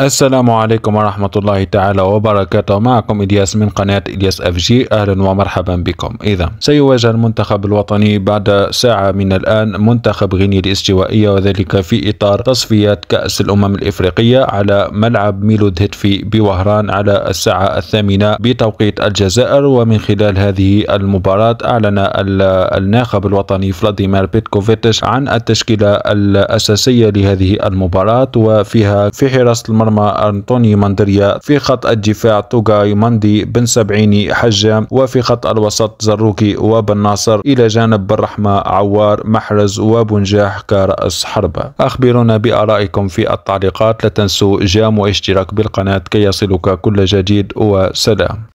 السلام عليكم ورحمة الله تعالى وبركاته معكم إلياس من قناة إلياس أف جي أهلا ومرحبا بكم إذا سيواجه المنتخب الوطني بعد ساعة من الآن منتخب غينيا الاستوائية وذلك في إطار تصفيات كأس الأمم الإفريقية على ملعب ميلود هتفي بوهران على الساعة الثامنة بتوقيت الجزائر ومن خلال هذه المباراة أعلن الناخب الوطني فلاديمير بيتكوفيتش عن التشكيلة الأساسية لهذه المباراة وفيها في حراسة المرمى مرمى أنطوني مندريا في خط الدفاع توغاي مندي بن سبعيني حجام وفي خط الوسط زروكي وبن ناصر إلى جانب بن رحمة عوار محرز وبنجاح كرأس حربة أخبرونا بآرائكم في التعليقات لا تنسوا جام واشتراك بالقناة كي يصلك كل جديد وسلام